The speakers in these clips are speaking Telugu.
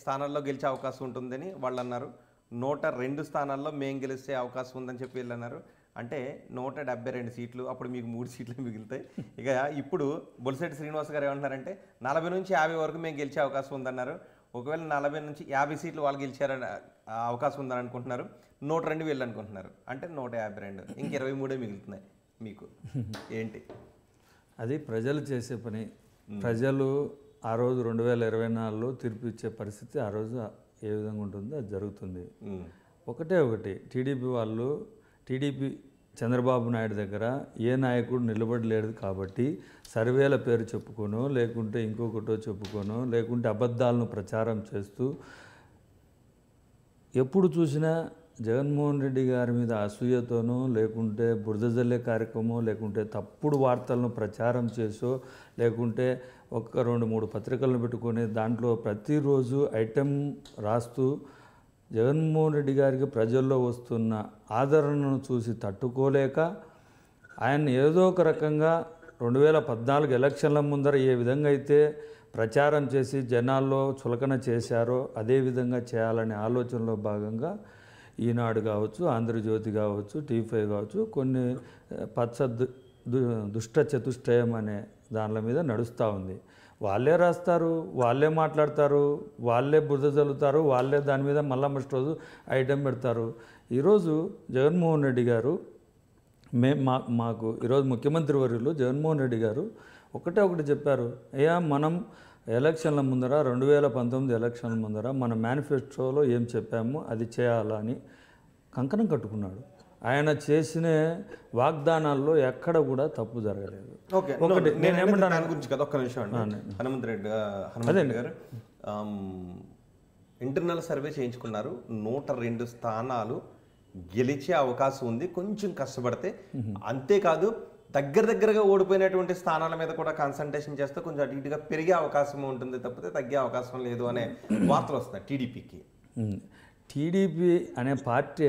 స్థానాల్లో గెలిచే అవకాశం ఉంటుందని వాళ్ళు అన్నారు నూట రెండు స్థానాల్లో మేము గెలిస్తే అవకాశం ఉందని చెప్పి వీళ్ళు అన్నారు అంటే నూట డెబ్బై రెండు సీట్లు అప్పుడు మీకు మూడు సీట్లు మిగులుతాయి ఇక ఇప్పుడు బొలిసెట్టి శ్రీనివాస్ గారు ఏమంటున్నారంటే నలభై నుంచి యాభై వరకు మేము గెలిచే అవకాశం ఉందన్నారు ఒకవేళ నలభై నుంచి యాభై సీట్లు వాళ్ళు గెలిచారని అవకాశం ఉందని అనుకుంటున్నారు నూట రెండు వేలు అనుకుంటున్నారు అంటే నూట యాభై రెండు ఇంక ఇరవై మూడే మిగులుతున్నాయి మీకు ఏంటి అది ప్రజలు చేసే పని ప్రజలు ఆ రోజు రెండు వేల ఇరవై నాలుగులో తీర్పు ఇచ్చే పరిస్థితి ఆ రోజు ఏ విధంగా ఉంటుందో అది జరుగుతుంది ఒకటే ఒకటి టీడీపీ వాళ్ళు టీడీపీ చంద్రబాబు నాయుడు దగ్గర ఏ నాయకుడు నిలబడలేడు కాబట్టి సర్వేల పేరు చెప్పుకోను లేకుంటే ఇంకొకటో చెప్పుకోను లేకుంటే అబద్ధాలను ప్రచారం చేస్తూ ఎప్పుడు చూసినా జగన్మోహన్ రెడ్డి గారి మీద అసూయతోనో లేకుంటే బురదజల్లే కార్యక్రమం లేకుంటే తప్పుడు వార్తలను ప్రచారం చేసో లేకుంటే ఒక రెండు మూడు పత్రికలను పెట్టుకొని దాంట్లో ప్రతిరోజు ఐటెం రాస్తూ జగన్మోహన్ రెడ్డి గారికి ప్రజల్లో వస్తున్న ఆదరణను చూసి తట్టుకోలేక ఆయన ఏదో ఒక రకంగా రెండు వేల పద్నాలుగు ఎలక్షన్ల ముందర ఏ విధంగా అయితే ప్రచారం చేసి జనాల్లో చులకన చేశారో అదే విధంగా చేయాలనే ఆలోచనలో భాగంగా ఈనాడు కావచ్చు ఆంధ్రజ్యోతి కావచ్చు టీ ఫైవ్ కావచ్చు కొన్ని పచ్చ దుష్ట చతుష్టయం అనే దానిల మీద నడుస్తూ ఉంది వాళ్ళే రాస్తారు వాళ్ళే మాట్లాడతారు వాళ్ళే బురద చల్లుతారు వాళ్ళే దాని మీద మళ్ళా మస్ట్ రోజు ఐటెం పెడతారు ఈరోజు జగన్మోహన్ రెడ్డి గారు మే మా మాకు ఈరోజు ముఖ్యమంత్రి వర్యులు జగన్మోహన్ రెడ్డి గారు ఒకటే ఒకటి చెప్పారు అయ్యా మనం ఎలక్షన్ల ముందర రెండు వేల పంతొమ్మిది ఎలక్షన్ల ముందర మన మేనిఫెస్టోలో ఏం చెప్పామో అది చేయాలని కంకణం కట్టుకున్నాడు ఆయన చేసిన వాగ్దానాల్లో ఎక్కడ కూడా తప్పు జరగలేదు ఒకటి నేను ఏమంటాను గురించి కదా ఒక్క నిమిషం హనుమంత్ రెడ్డి హనుమంత్ గారు ఇంటర్నల్ సర్వే చేయించుకున్నారు నూట రెండు స్థానాలు గెలిచే అవకాశం ఉంది కొంచెం కష్టపడితే అంతేకాదు దగ్గర దగ్గరగా ఓడిపోయినటువంటి స్థానాల మీద కూడా కాన్సన్ట్రేషన్ చేస్తే కొంచెం అటు ఇటుగా పెరిగే అవకాశం ఉంటుంది తప్పితే తగ్గే అవకాశం లేదు అనే వార్తలు వస్తున్నాయి టీడీపీకి టీడీపీ అనే పార్టీ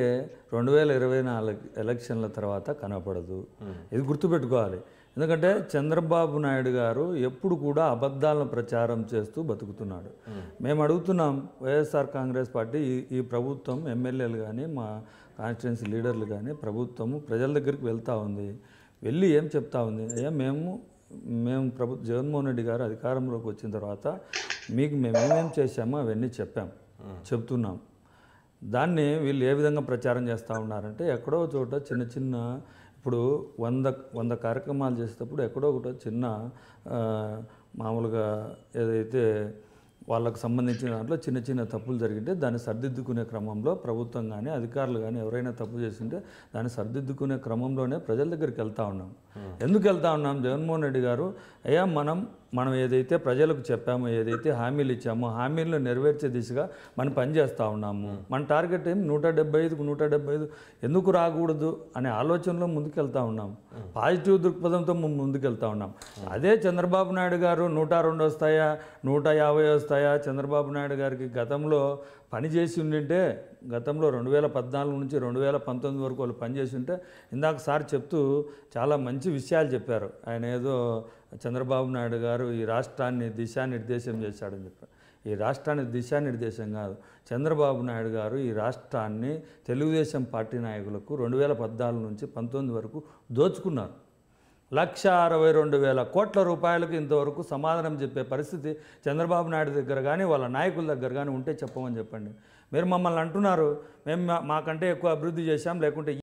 రెండు వేల ఇరవై నాలుగు ఎలక్షన్ల తర్వాత కనపడదు ఇది గుర్తుపెట్టుకోవాలి ఎందుకంటే చంద్రబాబు నాయుడు గారు ఎప్పుడు కూడా అబద్ధాలను ప్రచారం చేస్తూ బతుకుతున్నాడు మేము అడుగుతున్నాం వైఎస్ఆర్ కాంగ్రెస్ పార్టీ ఈ ఈ ప్రభుత్వం ఎమ్మెల్యేలు కానీ మా కాన్స్టిట్యున్సీ లీడర్లు కానీ ప్రభుత్వము ప్రజల దగ్గరికి వెళ్తూ ఉంది వెళ్ళి ఏం చెప్తా ఉంది అయ్యా మేము మేము ప్రభు జగన్మోహన్ రెడ్డి గారు అధికారంలోకి వచ్చిన తర్వాత మీకు మేము ఏమేం చేశామో అవన్నీ చెప్పాం చెప్తున్నాం దాన్ని వీళ్ళు ఏ విధంగా ప్రచారం చేస్తూ ఉన్నారంటే ఎక్కడో చోట చిన్న చిన్న ఇప్పుడు వంద వంద కార్యక్రమాలు చేసేటప్పుడు ఎక్కడో ఒకటో చిన్న మామూలుగా ఏదైతే వాళ్ళకు సంబంధించిన దాంట్లో చిన్న చిన్న తప్పులు జరిగితే దాన్ని సరిదిద్దుకునే క్రమంలో ప్రభుత్వం కానీ అధికారులు కానీ ఎవరైనా తప్పు చేస్తుంటే దాన్ని సరిదిద్దుకునే క్రమంలోనే ప్రజల దగ్గరికి వెళ్తా ఉన్నాం ఎందుకు వెళ్తా ఉన్నాం జగన్మోహన్ రెడ్డి గారు అయ్యా మనం మనం ఏదైతే ప్రజలకు చెప్పామో ఏదైతే హామీలు ఇచ్చామో హామీలను నెరవేర్చే దిశగా మనం పనిచేస్తూ ఉన్నాము మన టార్గెట్ ఏం నూట డెబ్బై ఐదుకు నూట డెబ్బై ఐదు ఎందుకు రాకూడదు అనే ఆలోచనలో ముందుకెళ్తా ఉన్నాం పాజిటివ్ దృక్పథంతో ముందుకెళ్తా ఉన్నాం అదే చంద్రబాబు నాయుడు గారు నూట రెండు వస్తాయా నూట యాభై వస్తాయా చంద్రబాబు నాయుడు గారికి గతంలో పని చేసి ఉండింటే గతంలో రెండు వేల పద్నాలుగు నుంచి రెండు వేల పంతొమ్మిది వరకు వాళ్ళు పనిచేసి ఉంటే ఇందాక సార్ చెప్తూ చాలా మంచి విషయాలు చెప్పారు ఆయన ఏదో చంద్రబాబు నాయుడు గారు ఈ రాష్ట్రాన్ని దిశానిర్దేశం చేశాడని చెప్పారు ఈ రాష్ట్రాన్ని దిశానిర్దేశం కాదు చంద్రబాబు నాయుడు గారు ఈ రాష్ట్రాన్ని తెలుగుదేశం పార్టీ నాయకులకు రెండు వేల పద్నాలుగు నుంచి పంతొమ్మిది వరకు దోచుకున్నారు లక్ష అరవై రెండు వేల కోట్ల రూపాయలకు ఇంతవరకు సమాధానం చెప్పే పరిస్థితి చంద్రబాబు నాయుడు దగ్గర కానీ వాళ్ళ నాయకుల దగ్గర కానీ ఉంటే చెప్పమని చెప్పండి మీరు మమ్మల్ని అంటున్నారు మేము మాకంటే ఎక్కువ అభివృద్ధి చేశాం లేకుంటే